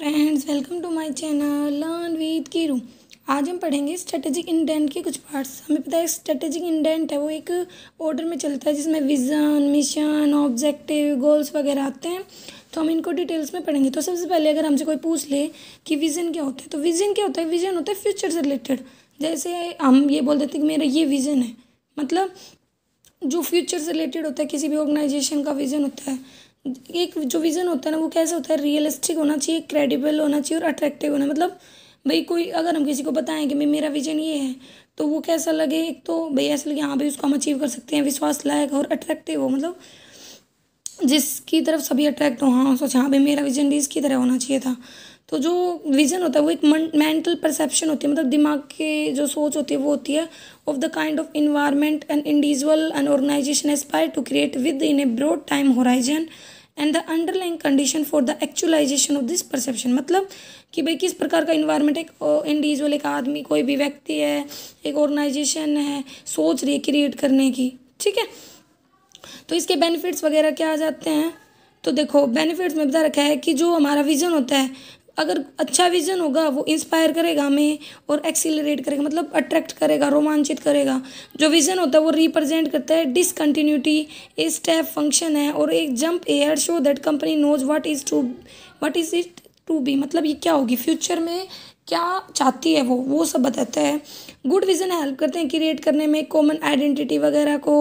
friends welcome to my channel learn with Kiru आज हम पढ़ेंगे स्ट्रेटेजिक इंडेंट के कुछ पार्ट्स हमें पता है स्ट्रेटेजिक इंडेंट है वो एक ऑर्डर में चलता है जिसमें विज़न मिशन ऑब्जेक्टिव गोल्स वगैरह आते हैं तो हम इनको डिटेल्स में पढ़ेंगे तो सबसे पहले अगर हमसे कोई पूछ ले कि विज़न क्या होता है तो विज़न क्या होता है विज़न होता है फ्यूचर से रिलेटेड जैसे हम ये बोल देते कि मेरा ये विज़न है मतलब जो फ्यूचर से रिलेटेड होता है किसी भी ऑर्गेनाइजेशन का विज़न होता है एक जो विज़न होता है ना वो कैसे होता है रियलिस्टिक होना चाहिए क्रेडिबल होना चाहिए और अट्रैक्टिव होना मतलब भाई कोई अगर हम किसी को बताएं कि भाई मेरा विज़न ये है तो वो कैसा लगे एक तो भाई ऐसा लगे हाँ भाई उसको हम अचीव कर सकते हैं विश्वास लायक और अट्रैक्टिव हो मतलब जिसकी तरफ सभी अट्रैक्ट हो हाँ सोचा हाँ भाई मेरा विजन भी इसकी तरह होना चाहिए था तो जो विज़न होता है वो एक मेंटल परसेप्शन होती है मतलब दिमाग के जो सोच होती है वो होती है of the kind of environment and individual and organisation aspire to create within a broad time horizon and the underline condition for the actualisation of this perception मतलब कि भाई किस प्रकार का इन्वायरमेंट एक इंडिविजुअल एक आदमी कोई भी व्यक्ति है एक ऑर्गेनाइजेशन है सोच रही है क्रिएट करने की ठीक है तो इसके बेनिफिट्स वगैरह क्या आ जाते हैं तो देखो बेनिफिट्स में बता रखा है कि जो हमारा विज़न होता है अगर अच्छा विज़न होगा वो इंस्पायर करेगा हमें और एक्सीलरेट करेगा मतलब अट्रैक्ट करेगा रोमांचित करेगा जो विज़न होता है वो रिप्रेजेंट करता है डिसकंटिन्यूटी ए स्टेप फंक्शन है और एक jump air show that company knows what is to what is it to be मतलब ये क्या होगी फ्यूचर में क्या चाहती है वो वो सब बताता है गुड विजन हेल्प करते हैं क्रिएट करने में कॉमन आइडेंटिटी वगैरह को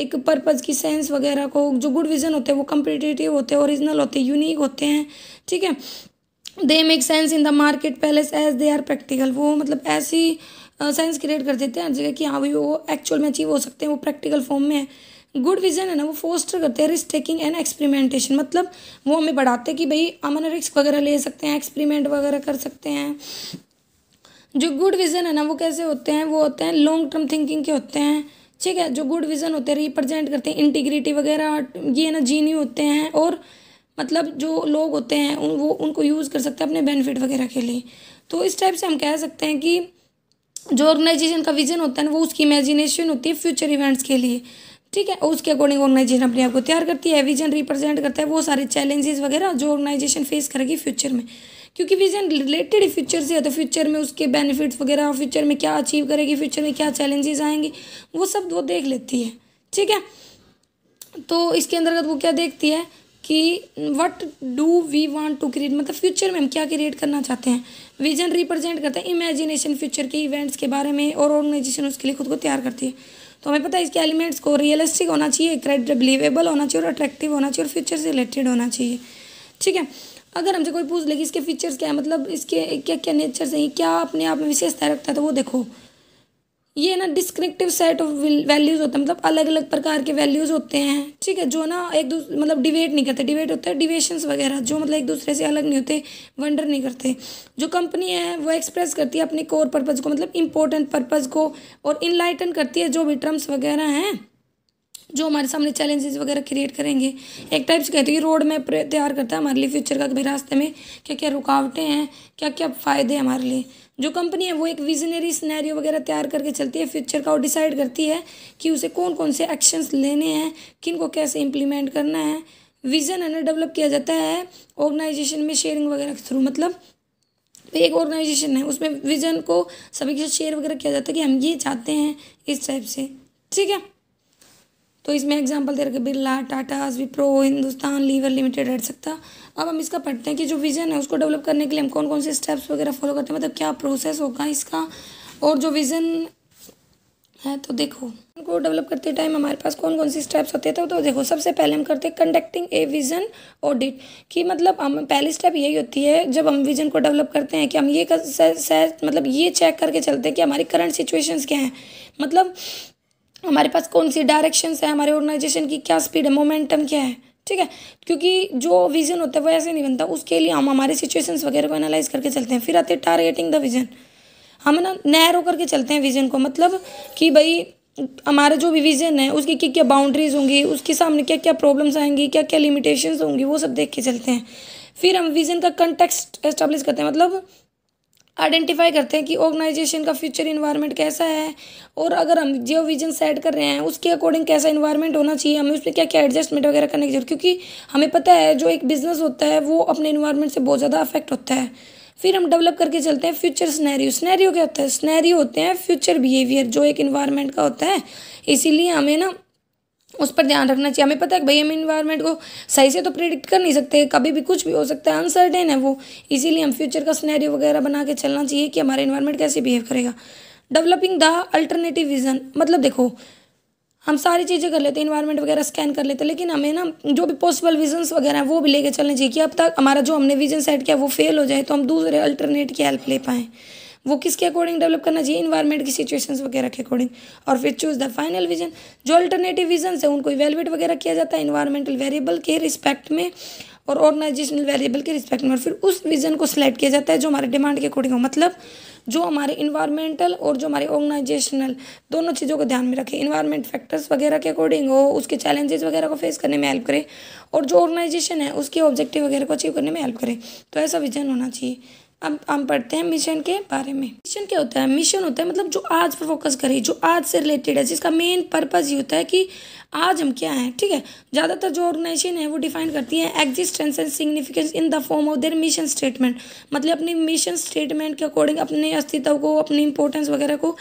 एक पर्पज़ की सेंस वगैरह को जो गुड विजन होते हैं वो कम्पिटिटिव होते हैं ओरिजिनल होते हैं यूनिक होते हैं ठीक है they make sense in the marketplace as they are practical वो मतलब ऐसी सेंस क्रिएट कर देते हैं हर जगह कि हाँ भाई वो एक्चुअल में अचीव हो सकते हैं वो प्रैक्टिकल फॉर्म में है गुड विजन है ना वो फोस्टर करते हैं रिस्क टेकिंग एंड एक्सपेरिमेंटेशन मतलब वो हमें बढ़ाते हैं कि भाई अमन रिस्क वगैरह ले सकते हैं एक्सपेरिमेंट वगैरह कर सकते हैं जो गुड विजन है ना वो कैसे होते हैं वो होते हैं लॉन्ग टर्म थिंकिंग के होते हैं ठीक है जो गुड विजन होते हैं रिप्रेजेंट करते हैं इंटीग्रिटी वगैरह ये ना जीनी होते हैं और मतलब जो लोग होते हैं उन वो उनको यूज़ कर सकते हैं अपने बेनिफिट वगैरह के लिए तो इस टाइप से हम कह सकते हैं कि जो ऑर्गेनाइजेशन का विजन होता है ना वो उसकी इमेजिनेशन होती है फ्यूचर इवेंट्स के लिए ठीक है उसके अकॉर्डिंग ऑर्गेनाइजेशन अपने आप को तैयार करती है विजन रिप्रेजेंट करता है वो सारे चैलेंजेस वगैरह जो ऑर्गेनाइजेशन फेस करेगी फ्यूचर में क्योंकि विजन रिलेटेड फ्यूचर से है तो फ्यूचर में उसके बेनिफिट्स वगैरह फ्यूचर में क्या अचीव करेगी फ्यूचर में क्या चैलेंजेस आएंगे वो सब वो देख लेती है ठीक है तो इसके अंतर्गत वो क्या देखती है कि what do we want to create मतलब फ्यूचर में हम क्या क्रिएट करना चाहते हैं विजन रिप्रेजेंट करते हैं इमेजिनेशन फ्यूचर के इवेंट्स के बारे में और ऑर्गेनाइजेशन उसके लिए खुद को तैयार करती है तो हमें पता है इसके एलिमेंट्स को रियलिस्टिक होना चाहिए क्रेड बिलीवेबल होना चाहिए और अट्रैक्टिव होना चाहिए और फ्यूचर से रिलेटेड होना चाहिए ठीक है अगर हमसे कोई पूछ लेगी इसके फीचर्स क्या है मतलब इसके क्या क्या नेचर से क्या अपने आप में विशेषता रखता है तो वो देखो ये ना डिस्क्रिप्टिव सेट ऑफ वैल्यूज़ होते हैं मतलब अलग अलग प्रकार के वैल्यूज़ होते हैं ठीक है जो ना एक दूसरे मतलब डिबेट नहीं करते डिबेट होते हैं डिवेशंस वगैरह जो मतलब एक दूसरे से अलग नहीं होते वंडर नहीं करते जो कंपनी है वो एक्सप्रेस करती है अपने कोर पर्पज़ को मतलब इंपॉर्टेंट पर्पज़ को और इनलाइटन करती है जो भी टर्म्स वगैरह हैं जो हमारे सामने चैलेंजेस वगैरह क्रिएट करेंगे एक टाइप से कहते हैं रोड मैप तैयार करता है हमारे लिए फ्यूचर का कभी रास्ते में क्या क्या रुकावटें हैं क्या क्या फ़ायदे हमारे लिए जो कंपनी है वो एक विजनरी स्नैरियो वगैरह तैयार करके चलती है फ्यूचर का और डिसाइड करती है कि उसे कौन कौन से एक्शंस लेने हैं किन को कैसे इम्प्लीमेंट करना है विजन है ना डेवलप किया जाता है ऑर्गेनाइजेशन में शेयरिंग वगैरह के थ्रू मतलब एक ऑर्गेनाइजेशन है उसमें विजन को सभी के साथ शेयर वगैरह किया जाता है कि हम ये चाहते हैं इस टाइप से ठीक है तो इसमें एग्जाम्पल दे रखे बिरला टाटा विप्रो हिंदुस्तान लीवर लिमिटेड रह सकता अब हम इसका पढ़ते हैं कि जो विज़न है उसको डेवलप करने के लिए हम कौन कौन से स्टेप्स वगैरह फॉलो करते हैं मतलब क्या प्रोसेस होगा इसका और जो विज़न है तो देखो उनको डेवलप करते टाइम हमारे पास कौन कौन सी स्टेप्स होते हैं तो, तो देखो सबसे पहले हम करते हैं कंडक्टिंग ए विज़न ऑडिट कि मतलब हम पहली स्टेप यही होती है जब हम विज़न को डेवलप करते हैं कि हम ये कर, से, से, मतलब ये चेक करके चलते हैं कि हमारी करंट सिचुएशंस क्या हैं मतलब हमारे पास कौन सी डायरेक्शंस है हमारे ऑर्गेनाइजेशन की क्या स्पीड है मोमेंटम क्या है ठीक है क्योंकि जो विजन होता है वो ऐसे नहीं बनता उसके लिए हम हमारे सिचुएशंस वगैरह को एनालाइज करके चलते हैं फिर आते हैं टारगेटिंग द विजन हम ना नैरो करके चलते हैं विजन को मतलब कि भाई हमारा जो भी विजन है उसकी क्या क्या बाउंड्रीज होंगी उसके सामने क्या क्या प्रॉब्लम्स आएंगी क्या क्या लिमिटेशंस होंगी वो सब देख के चलते हैं फिर हम विजन का कंटेक्स्ट एस्टेब्लिश करते हैं मतलब आइडेंटिफाई करते हैं कि ऑर्गेनाइजेशन का फ्यूचर इन्वायरमेंट कैसा है और अगर हम जियो विजन सेट कर रहे हैं उसके अकॉर्डिंग कैसा इन्वायरमेंट होना चाहिए हमें उसमें क्या क्या एडजस्टमेंट वगैरह करने की जरूरत क्योंकि हमें पता है जो एक बिजनेस होता है वो अपने इन्वायरमेंट से बहुत ज़्यादा अफेक्ट होता है फिर हम डेवलप करके चलते हैं फ्यूचर स्नैरियो स्नैरियो क्या होता है स्नैरियो होते हैं फ्यूचर बिहेवियर जो एक इन्वायरमेंट का होता है इसीलिए हमें ना उस पर ध्यान रखना चाहिए हमें पता है भाई हम इन्वायरमेंट को सही से तो प्रिडिक्ट कर नहीं सकते कभी भी कुछ भी हो सकता है अनसर्टेन है वो इसीलिए हम फ्यूचर का स्नैरियो वगैरह बना के चलना चाहिए कि हमारा इन्वायरमेंट कैसे बिहेव करेगा डेवलपिंग द अल्टरनेटिव विजन मतलब देखो हम सारी चीज़ें कर लेते हैं इन्वायरमेंट वगैरह स्कैन कर लेते हैं लेकिन हमें ना जो भी पॉसिबल विजन्स वगैरह हैं वो भी लेके चलने चाहिए कि अब तक हमारा जो हमने विजन सेट किया वो फेल हो जाए तो हम दूसरे अल्टरनेट की हेल्प ले पाएँ वो किसके अकॉर्डिंग डेवलप करना चाहिए इन्वायरमेंट की सिचुएशंस वगैरह के अकॉर्डिंग और फिर चूज द फाइनल विजन जो अल्टरनेटिव विजन है उनको इवेलुएट वगैरह किया जाता है इन्वायरमेंटल वेरिएबल के रिस्पेक्ट में और ऑर्गेनाइजेशनल वेरिएबल के रिस्पेक्ट में और फिर उस विजन को सिलेक्ट किया जाता है जो हमारे डिमांड के अकॉर्डिंग हो मतलब जो हमारे इन्वायरमेंटल और जो हमारे ऑर्गेनाइजेशनल दोनों चीज़ों को ध्यान में रखें इन्वायरमेंट फैक्टर्स वगैरह के अकॉर्डिंग हो उसके चैलेंजेस वगैरह को फेस करने में हेल्प करें और जो ऑर्गेनाइजेशन है उसके ऑब्जेक्टिव वगैरह को अचीव करने में हेल्प करें तो ऐसा विजन होना चाहिए अब हम पढ़ते हैं मिशन के बारे में मिशन क्या होता है मिशन होता है मतलब जो आज पर फोकस करे जो आज से रिलेटेड है जिसका मेन पर्पज़ ये होता है कि आज हम क्या हैं ठीक है ज़्यादातर जो ऑर्गेनाइजेशन है वो डिफाइन करती है existence and significance in the form of their mission statement मतलब अपनी मिशन स्टेटमेंट के अकॉर्डिंग अपने अस्तित्व को अपनी इंपॉर्टेंस वगैरह को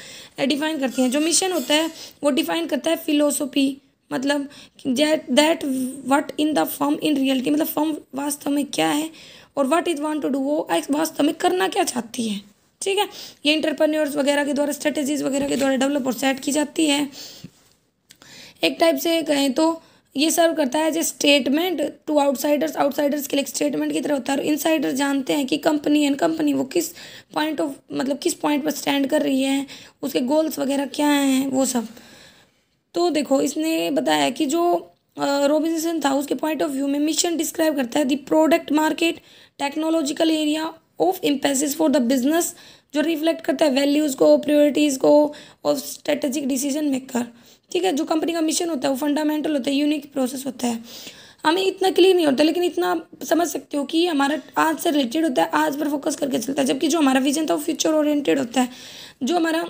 डिफाइन करती हैं जो मिशन होता है वो डिफाइन करता है फिलोसोफी मतलब that what in the form in reality मतलब फॉर्म वास्तव में क्या है और what is want to do वो वास्तव में करना क्या चाहती है ठीक है ये इंटरप्रन्योर्स वगैरह के द्वारा स्ट्रेटेजीज वगैरह के द्वारा डेवलप और सेट की जाती है एक टाइप से कहें तो ये सर्व करता है जो स्टेटमेंट टू आउटसाइडर्स आउटसाइडर्स के लिए स्टेटमेंट की तरह होता है और इनसाइडर जानते हैं कि कंपनी एंड कंपनी वो किस पॉइंट ऑफ मतलब किस पॉइंट पर स्टैंड कर रही है उसके गोल्स वगैरह क्या हैं वो सब तो देखो इसने बताया कि जो रोबिनसन था उसके पॉइंट ऑफ व्यू में मिशन डिस्क्राइब करता है the product market technological area of emphasis for the business जो रिफ्लेक्ट करता है वैल्यूज़ को प्रियोरिटीज़ को और स्ट्रेटेजिक डिसीजन मेकर ठीक है जो कंपनी का मिशन होता है वो फंडामेंटल होता है यूनिक प्रोसेस होता है हमें इतना क्लियर नहीं होता लेकिन इतना समझ सकते हो कि हमारा आज से रिलेटेड होता है आज पर फोकस करके चलता है जबकि जो हमारा विजन था वो फ्यूचर ओरिएंटेड होता है जो हमारा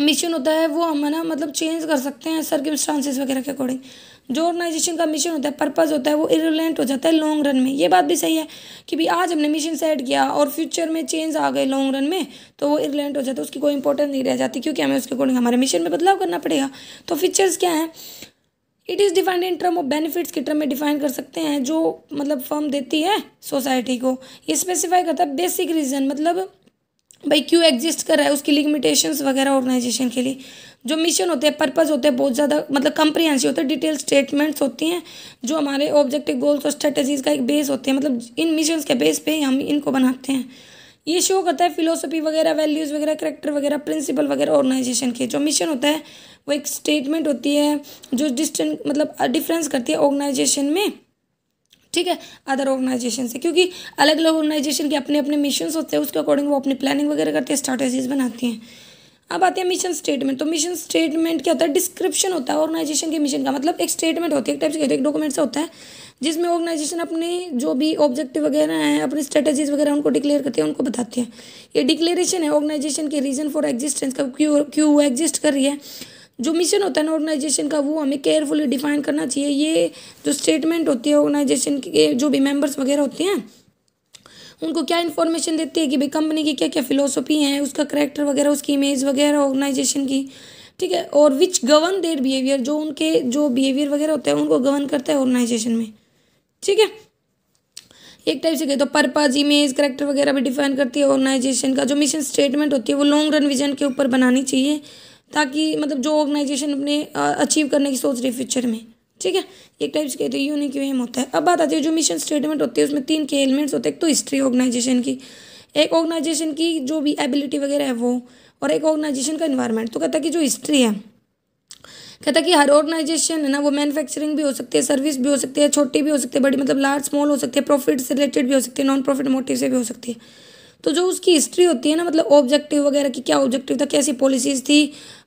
मिशन होता है वो हमारा मतलब चेंज कर सकते हैं सर्किमस्टांसिस वगैरह के अकॉर्डिंग जो ऑर्गेनाइजेशन का मिशन होता है पर्पज़ होता है वो इरेलेंट हो जाता है लॉन्ग रन में ये बात भी सही है कि भाई आज हमने मिशन सेट किया और फ्यूचर में चेंज आ गए लॉन्ग रन में तो वो इरेलीवेंट हो जाता है उसकी कोई इंपॉर्टेंस नहीं रह जाती क्योंकि हमें उसके अकॉर्डिंग हमारे मिशन में बदलाव करना पड़ेगा तो फीचर्स क्या हैं it is defined in term of benefits के टर्म में डिफाइन कर सकते हैं जो मतलब फर्म देती है सोसाइटी को ये स्पेसिफाई करता है बेसिक रीज़न मतलब भाई क्यों एग्जिस्ट कर रहा है उसकी लिमिटेशंस वगैरह ऑर्गेनाइजेशन के लिए जो मिशन होते हैं पर्पज़ होते हैं बहुत ज़्यादा मतलब कंप्रीहेंसिव होते हैं डिटेल स्टेटमेंट्स होती हैं जो हमारे ऑब्जेक्टिव गोल्स और स्ट्रेटजीज़ का एक बेस होते हैं मतलब इन मिशन के बेस पे हम इनको बनाते हैं ये शो करता है फिलोसफी वगैरह वैल्यूज़ वगैरह करेक्टर वगैरह प्रिंसिपल वगैरह ऑर्गेनाइजेशन के जो मिशन होता है वो एक स्टेटमेंट होती है जो डिस्टेंट मतलब डिफरेंस करती है ऑर्गेनाइजेशन में ठीक है अदर ऑर्गेनाइजेशन से क्योंकि अलग अलग ऑर्गेनाइजेशन के अपने अपने मिशन होते हैं उसके अकॉर्डिंग वो अपनी प्लानिंग वगैरह करते हैं स्ट्रेटेजीज बनाती हैं अब आते हैं मिशन स्टेटमेंट तो मिशन स्टेटमेंट क्या होता है डिस्क्रिप्शन होता है ऑर्गेनाइजेशन के मिशन का मतलब एक स्टेटमेंट होती है एक टाइप से कहते हैं एक डॉक्यूमेंट से होता है जिसमें ऑर्गेनाइजेशन अपने जो भी ऑब्जेक्टिव वगैरह हैं अपनी स्ट्रेटजीज वगैरह उनको डिक्लेयर करते हैं उनको बताते हैं ये डिक्लेरेशन है ऑर्गेनाइजेशन के रीजन फॉर एग्जिस्टेंस का क्यों क्यों एग्जिस्ट कर रही है जो मिशन होता है ना ऑर्गेनाइजेशन का वो हमें केयरफुली डिफाइन करना चाहिए ये जो स्टेटमेंट होती है ऑर्गेनाइजेशन के जो भी मेम्बर्स वगैरह होते हैं उनको क्या इन्फॉर्मेशन देती है कि भाई कंपनी की क्या क्या फिलोसफी है उसका करेक्टर वगैरह उसकी इमेज वगैरह ऑर्गेनाइजेशन की ठीक है और विच गवर्न देर बिहेवियर जो उनके जो बिहेवियर वगैरह होता है उनको गवर्न करता है ऑर्गेनाइजेशन में ठीक है एक टाइप से कहते तो पर्पज इमेज करेक्टर वगैरह भी डिफाइन करती है ऑर्गेनाइजेशन का जो मिशन स्टेटमेंट होती है वो लॉन्ग रन विजन के ऊपर बनानी चाहिए ताकि मतलब जो ऑर्गेनाइजेशन अपने अचीव करने की सोच रही है फ्यूचर में ठीक है एक टाइप से कहते हैं यूनिक एम होता है अब बात आती है जो मिशन स्टेटमेंट होती है उसमें तीन के एलिमेंट्स होते हैं एक तो हिस्ट्री ऑर्गेनाइजेशन की एक ऑर्गेनाइजेशन की जो भी एबिलिटी वगैरह है वो और एक ऑर्गेनाइजेशन का इन्वायरमेंट तो कहता है कि जो हिस्ट्री है कहता है कि हर ऑर्गेनाइजेशन है ना वो मैन्युफैक्चरिंग भी हो सकती है सर्विस भी हो सकती है छोटी भी हो सकती है बड़ी मतलब लार्ज स्मॉल हो सकती है प्रॉफिट से रिलेटेड भी हो सकती है नॉन प्रॉफिट मोटिव से भी हो सकती है तो जो उसकी हिस्ट्री होती है ना मतलब ऑब्जेक्टिव वगैरह की क्या ऑब्जेक्टिव था कैसी पॉलिसीज़ थी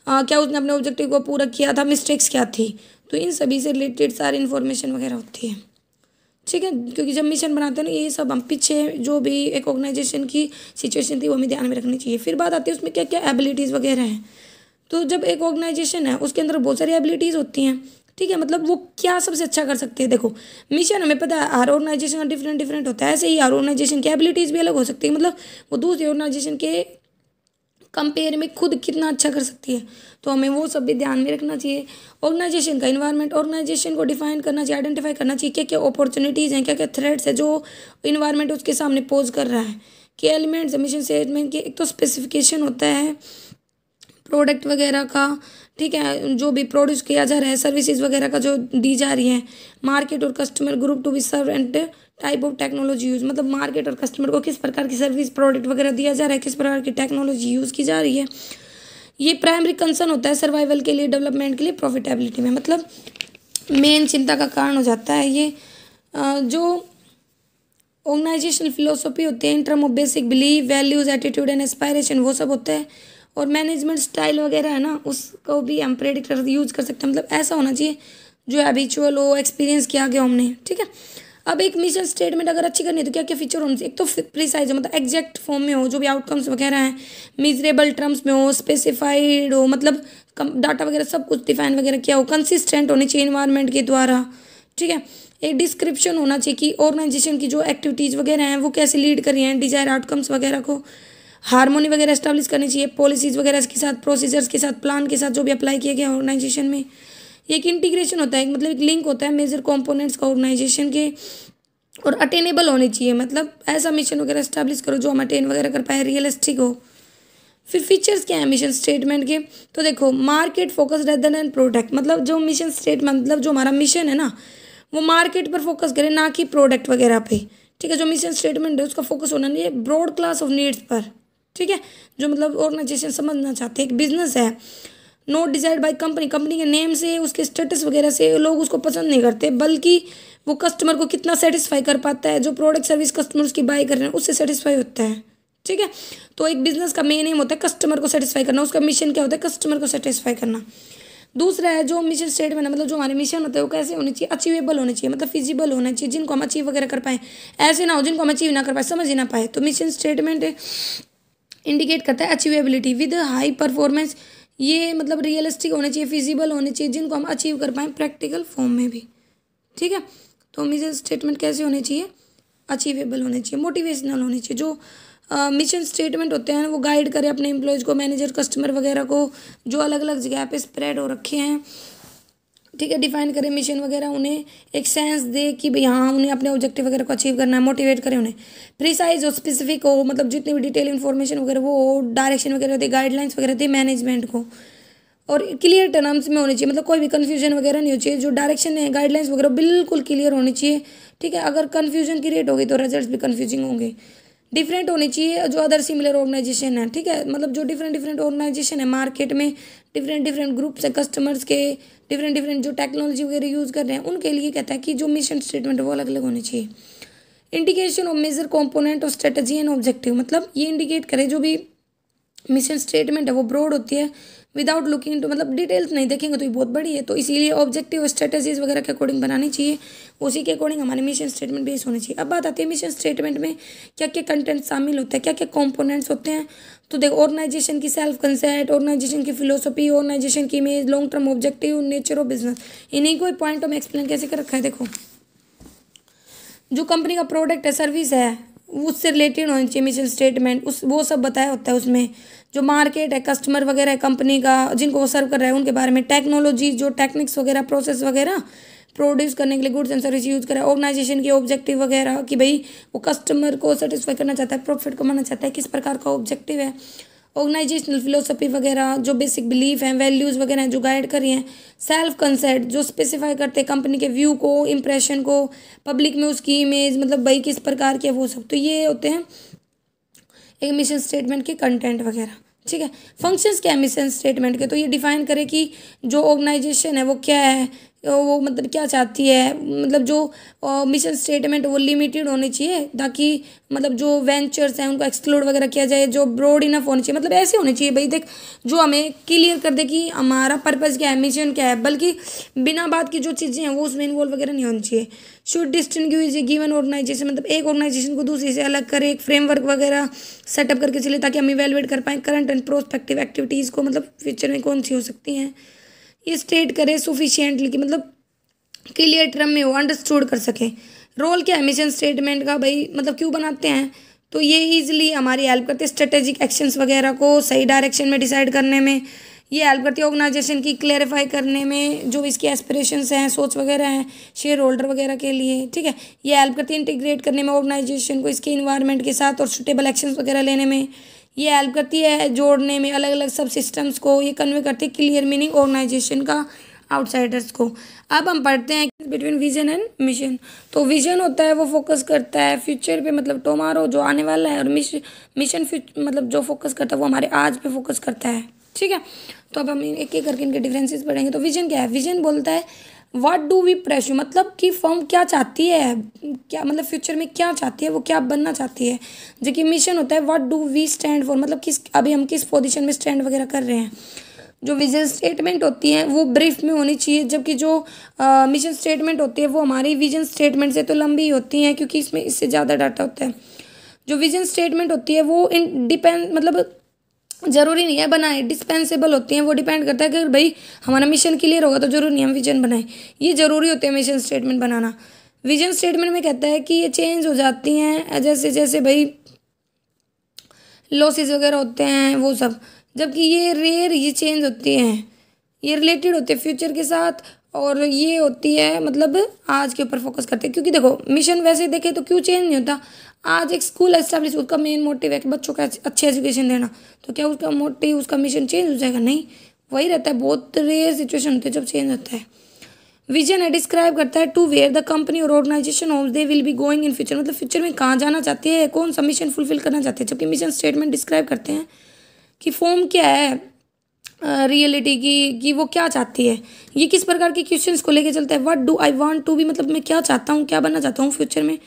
आ, क्या उसने अपने ऑब्जेक्टिव को पूरा किया था मिस्टेक्स क्या थी तो इन सभी से रिलेटेड सारी इन्फॉर्मेशन वगैरह होती है ठीक है क्योंकि जब मिशन बनाते हैं ना ये सब हम पीछे जो भी एक ऑर्गेनाइजेशन की सिचुएशन थी वो हमें ध्यान में रखनी चाहिए फिर बात आती है उसमें क्या क्या एबिलिटीज़ वगैरह हैं तो जब एक ऑर्गेनाइजेशन है उसके अंदर बहुत सारी एबिलिटीज़ होती हैं ठीक है मतलब वो क्या सबसे अच्छा कर सकते हैं देखो मिशन हमें पता है हर ऑर्गेनाइजेशन का डिफरेंट डिफरेंट होता है ऐसे ही हर ऑर्गेनाइजेशन की एबिलिटीज़ भी अलग हो सकती है मतलब वो दूसरी ऑर्गेनाइजेशन के कंपेयर में खुद कितना अच्छा कर सकती है तो हमें वो सब भी ध्यान में रखना चाहिए ऑर्गेनाइजेशन का इन्वायरमेंट ऑर्गेनाइजेशन को डिफाइन करना चाहिए आइडेंटिफाई करना चाहिए क्या क्या अपॉर्चुनिटीज़ हैं क्या क्या थ्रेड्स है जो इन्वायरमेंट उसके सामने पोज कर रहा है कि एलिमेंट्स मिशन स्टेटमेंट के एक तो स्पेसिफिकेशन होता है प्रोडक्ट वगैरह का ठीक है जो भी प्रोड्यूस किया जा रहा है सर्विसेज वगैरह का जो दी जा रही है मार्केट और customer group to be serve and type of technology use मतलब मार्केट और कस्टमर को किस प्रकार की सर्विस प्रोडक्ट वगैरह दिया जा रहा है किस प्रकार की टेक्नोलॉजी यूज़ की जा रही है ये प्राइमरी कंसर्न होता है सर्वाइवल के लिए डेवलपमेंट के लिए प्रॉफिटेबिलिटी में मतलब मेन चिंता का कारण हो जाता है ये जो ऑर्गेनाइजेशन फिलोसफी होते हैं in term of basic believe values attitude and aspiration वो सब होते हैं और मैनेजमेंट स्टाइल वगैरह है ना उसको भी हम प्रेडिक्टर यूज कर सकते हैं मतलब ऐसा होना चाहिए जो एबिचुअल हो एक्सपीरियंस किया गया हमने ठीक है अब एक मिशन स्टेटमेंट अगर अच्छी करनी है तो क्या क्या फीचर होने चाहिए एक तो प्रिसाइज है मतलब एग्जैक्ट फॉर्म में हो जो भी आउटकम्स वगैरह हैं मिजरेबल टर्म्स में हो स्पेसिफाइड हो मतलब डाटा वगैरह सब कुछ डिफाइन वगैरह किया हो कंसिस्टेंट होनी चाहिए इन्वायरमेंट के द्वारा ठीक है एक डिस्क्रिप्शन होना चाहिए कि ऑर्गेनाइजेशन की जो एक्टिविटीज़ वगैरह हैं वो कैसे लीड कर रही हैं डिजायर आउटकम्स वगैरह को हारमोनी वगैरह इस्टेब्लिश करनी चाहिए पॉलिसीज़ वगैरह के साथ प्रोसीजर्स के साथ प्लान के साथ जो भी अप्लाई किया गया ऑर्गेनाइजेशन में एक इंटीग्रेशन होता है मतलब एक लिंक होता है मेजर कॉम्पोनेंट्स का ऑर्गेनाइजेशन के और अटेनेबल होने चाहिए मतलब ऐसा मिशन वगैरह इस्टेब्लिश करो जो हम अटेन वगैरह कर पाए रियलिस्टिक हो फिर फीचर्स क्या है मिशन स्टेटमेंट के तो देखो market focus rather and product मतलब जो मिशन स्टेटमेंट मतलब जो हमारा मिशन है ना वो मार्केट पर फोकस करें ना कि प्रोडक्ट वगैरह पे ठीक है जो मिशन स्टेटमेंट है उसका फोकस होना नहीं है ब्रॉड क्लास ऑफ नीड्स पर ठीक है जो मतलब ऑर्गेनाइजेशन समझना चाहते हैं एक बिजनेस है not decided by company company के नेम से उसके स्टेटस वगैरह से लोग उसको पसंद नहीं करते बल्कि वो कस्टमर को कितना सेटिस्फाई कर पाता है जो प्रोडक्ट सर्विस कस्टमर उसकी बाय कर रहे हैं उससे सेटिस्फाई होता है ठीक है तो एक बिजनेस का मेन एम होता है कस्टमर को सेटिस्फाई करना उसका मिशन क्या होता है कस्टमर को सेटिस्फाई करना दूसरा है जो मिशन स्टेटमेंट है मतलब जो हमारे मिशन होते हैं वो कैसे होने चाहिए अचीवेबल होने चाहिए मतलब फिजिबल होना चाहिए जिनको हम अचीव वगैरह कर पाएँ ऐसे ना हो जिनको हम अचीव ना कर पाए समझ ही ना पाए तो मिशन स्टेटमेंट इंडिकेट करता है अचीवेबिलिटी विद हाई परफॉर्मेंस ये मतलब रियलिस्टिक होने चाहिए फिजिबल होने चाहिए जिनको हम अचीव कर पाएँ प्रैक्टिकल फॉर्म में भी ठीक है तो मिशन स्टेटमेंट कैसे होने चाहिए अचीवेबल होने चाहिए मोटिवेशनल होने चाहिए जो मिशन uh, स्टेटमेंट होते हैं वो गाइड करें अपने एम्प्लॉयज़ को मैनेजर कस्टमर वगैरह को जो अलग अलग जगह पे स्प्रेड हो रखे हैं ठीक है डिफाइन करें मिशन वगैरह उन्हें एक सेंस दे कि भाई हाँ उन्हें अपने ऑब्जेक्टिव वगैरह को अचीव करना है मोटिवेट करें उन्हें प्रिसाइज हो स्पेसिफिक हो मतलब जितनी भी डिटेल इन्फॉर्मेशन वगैरह वो हो डायरेक्शन वगैरह दे गाइडलाइंस वगैरह दे मैनेजमेंट को और क्लियर टर्म्स में होनी चाहिए मतलब कोई भी कन्फ्यूजन वगैरह नहीं हो चाहिए जो डायरेक्शन है गाइडलाइंस वगैरह बिल्कुल क्लियर होनी चाहिए ठीक है अगर कन्फ्यूजन क्रिएट होगी तो रिजल्ट भी कन्फ्यूजिंग होंगे डिफरेंट होनी चाहिए जो अदर सिमिलर ऑर्गेनाइजेशन है ठीक है मतलब जो डिफरेंट डिफरेंट ऑर्गेनाइजेशन है मार्केट में डिफरेंट डिफरेंट ग्रुप्स है कस्टमर्स के डिफरेंट डिफरेंट जो टेक्नोलॉजी वगैरह यूज़ कर रहे हैं उनके लिए कहता है कि जो मिशन मतलब स्टेटमेंट है वो अलग अलग होने चाहिए इंडिकेशन ऑफ मेजर कॉम्पोनेंट और स्ट्रेटजी एंड ऑब्जेक्टिव मतलब ये इंडिकेट करें जो भी मिशन स्टेटमेंट है वो ब्रॉड होती है विदाउट लुकिंग इनटू मतलब डिटेल्स नहीं देखेंगे तो ये बहुत बड़ी है तो इसीलिए ऑब्जेक्टिव स्ट्रेटेजीज वगैरह के अकॉर्डिंग बनानी चाहिए उसी के अकॉर्डिंग हमारे मिशन स्टेटमेंट बेस होने चाहिए अब बात आती है मिशन स्टेटमेंट में क्या क्या कंटेंट शामिल होता है क्या क्या कॉम्पोनेंट्स होते हैं तो देखो ऑर्गेनाइजेशन की सेल्फ कंसेप्ट ऑर्गेनाइजेशन की फिलोसफी ऑर्गेनाइजेशन की image long term objective nature of business इन्हीं को पॉइंट हम एक्सप्लेन कैसे कर रखा है देखो जो कंपनी का प्रोडक्ट है सर्विस है उससे रिलेटेड होनी चाहिए मिशन स्टेटमेंट उस वो सब बताया होता है उसमें जो मार्केट है कस्टमर वगैरह कंपनी का जिनको वो सर्व कर रहा है उनके बारे में टेक्नोलॉजी जो टेक्निक्स वगैरह प्रोसेस वगैरह प्रोड्यूस करने के लिए गुड्स एंड सर्विस यूज करें ऑर्गेनाइजेशन के ऑब्जेक्टिव वगैरह कि भाई वो कस्टमर को सेटिस्फाई करना चाहता है प्रॉफिट कमाना चाहता है किस प्रकार का ऑब्जेक्टिव है ऑर्गेनाइजेशनल फिलोसफी वगैरह जो बेसिक बिलीफ हैं वैल्यूज़ वगैरह हैं जो गाइड कर रही हैं सेल्फ कंसेप्ट जो स्पेसिफाई करते हैं कंपनी के व्यू को इम्प्रेशन को पब्लिक में उसकी इमेज मतलब भाई किस प्रकार के वो सब तो ये होते हैं एक मिशन स्टेटमेंट के कंटेंट वगैरह ठीक है फंक्शंस क्या है मिशन स्टेटमेंट के तो ये डिफाइन करें कि जो ऑर्गेनाइजेशन है वो क्या है वो मतलब क्या चाहती है मतलब जो मिशन स्टेटमेंट वो लिमिटेड होने चाहिए ताकि मतलब जो वेंचर्स हैं उनको एक्सप्लोर वगैरह किया जाए जो ब्रॉड इनफ होने चाहिए मतलब ऐसे होने चाहिए भाई देख जो हमें क्लियर कर दे कि हमारा पर्पज़ क्या है मिशन क्या है बल्कि बिना बात की जो चीज़ें हैं वो उसमें इन्वॉल्व वगैरह नहीं होनी चाहिए शुड डिस्टिंग गिवन ऑर्गेनाइजेशन मतलब एक ऑर्गेनाइजेशन को दूसरे से अलग करें एक फ्रेमवर्क वगैरह सेटअप करके चले ताकि हम इवेलुएट कर पाएँ करंट एंड प्रोस्पेक्टिव एक्टिविटीज़ को मतलब फ्यूचर में कौन सी हो सकती हैं ये स्टेट करें सुफिशियंटली कि मतलब क्लियर टर्म में हो अंडरस्टूड कर सकें रोल क्या है मिशन स्टेटमेंट का भाई मतलब क्यों बनाते हैं तो ये इजीली हमारी हेल्प करती है स्ट्रेटेजिक एक्शंस वगैरह को सही डायरेक्शन में डिसाइड करने में ये हेल्प करती है ऑर्गेनाइजेशन की क्लेरिफाई करने में जो इसकी एस्पिरेशंस हैं सोच वगैरह हैं शेयर होल्डर वगैरह के लिए ठीक है ये हेल्प करती है इंटीग्रेट करने में ऑर्गेनाइजेशन को इसके इन्वायरमेंट के साथ और सुटेबल एक्शंस वगैरह लेने में ये हेल्प करती है जोड़ने में अलग अलग सब सिस्टम्स को ये कन्वे करती है क्लियर मीनिंग ऑर्गेनाइजेशन का आउटसाइडर्स को अब हम पढ़ते हैं बिटवीन विजन एंड मिशन तो विजन होता है वो फोकस करता है फ्यूचर पे मतलब टोमारो जो आने वाला है और मिशन मिशन मतलब जो फोकस करता है वो हमारे आज पे फोकस करता है ठीक है तो अब हम एक एक करके इनके डिफरेंसेस पढ़ेंगे तो विजन क्या है विजन बोलता है वाट डू वी प्रेश मतलब कि फॉर्म क्या चाहती है क्या मतलब फ्यूचर में क्या चाहती है वो क्या बनना चाहती है जो कि मिशन होता है what do we stand for मतलब किस अभी हम किस पोजिशन में स्टैंड वगैरह कर रहे हैं जो विजन स्टेटमेंट होती है वो ब्रीफ में होनी चाहिए जबकि जो मिशन स्टेटमेंट होती है वो हमारी विजन स्टेटमेंट से तो लंबी होती हैं क्योंकि इसमें इससे ज़्यादा डाटा होता है जो विजन स्टेटमेंट होती है वो इन डिपेंड मतलब ज़रूरी नहीं है बनाए डिस्पेंसेबल होती हैं वो डिपेंड करता है कि भाई हमारा मिशन क्लियर होगा तो जरूरी नहीं हम विजन बनाए ये ज़रूरी होते हैं मिशन स्टेटमेंट बनाना विजन स्टेटमेंट में कहता है कि ये चेंज हो जाती हैं जैसे जैसे भाई लॉसेज वगैरह होते हैं वो सब जबकि ये रेयर ये चेंज होती हैं ये रिलेटेड होते हैं फ्यूचर के साथ और ये होती है मतलब आज के ऊपर फोकस करते हैं क्योंकि देखो मिशन वैसे देखें तो क्यों चेंज नहीं होता आज एक स्कूल एस्टेब्लिश उसका मेन मोटिव है कि बच्चों का अच्छी एजुकेशन देना तो क्या उसका मोटिव उसका मिशन चेंज हो जाएगा नहीं वही रहता है बहुत रेयर सिचुएशन होती है जब चेंज होता है विजन है डिस्क्राइब करता है टू वेयर द कंपनी और organisation of they will be going in future मतलब फ्यूचर में कहाँ जाना चाहते हैं कौन सा मिशन फुलफिल करना चाहते हैं जबकि मिशन स्टेटमेंट डिस्क्राइब करते हैं कि फॉर्म क्या है रियलिटी की कि वो क्या चाहती है ये किस प्रकार के क्वेश्चंस को लेके चलता है what do I want to भी मतलब मैं क्या चाहता हूँ क्या बनना चाहता हूँ फ्यूचर में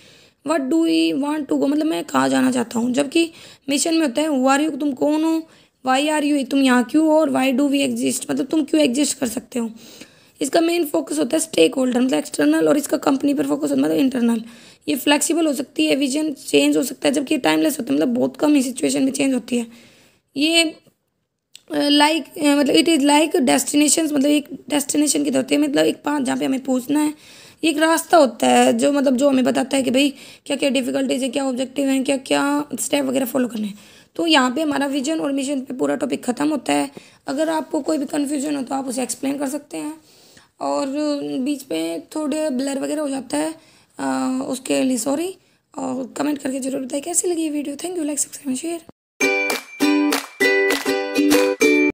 what do I want to go मतलब मैं कहाँ जाना चाहता हूँ जबकि मिशन में होता है वो आर यू तुम कौन हो वाई आर यू तुम यहाँ क्यों हो और वाई डू वी एग्जिस्ट मतलब तुम क्यों एग्जिस्ट कर सकते हो इसका मेन फोकस होता है स्टेक होल्डर मतलब एक्सटर्नल और इसका कंपनी पर फोकस होता है मतलब इंटरनल ये फ्लेक्सिबल हो सकती है विजन चेंज हो सकता है जबकि टाइमलेस होता है मतलब बहुत कम ही सिचुएशन में चेंज होती है ये लाइक मतलब इट इज़ लाइक डेस्टिनेशन मतलब एक डेस्टिनेशन की तरह मतलब एक पाँच जहाँ पे हमें पहुँचना है एक रास्ता होता है जो मतलब जो हमें बताता है कि भाई क्या क्या डिफ़िकल्टीज है क्या ऑब्जेक्टिव हैं क्या क्या स्टेप वगैरह फॉलो करने हैं तो यहाँ पे हमारा विजन और मिशन पे पूरा टॉपिक ख़त्म होता है अगर आपको कोई भी कन्फ्यूजन हो तो आप उसे एक्सप्लेन कर सकते हैं और बीच में थोड़े ब्लर वगैरह हो जाता है आ, उसके लिए सॉरी और कमेंट करके ज़रूर बताइए कैसी लगी video thank you like subscribe share thank you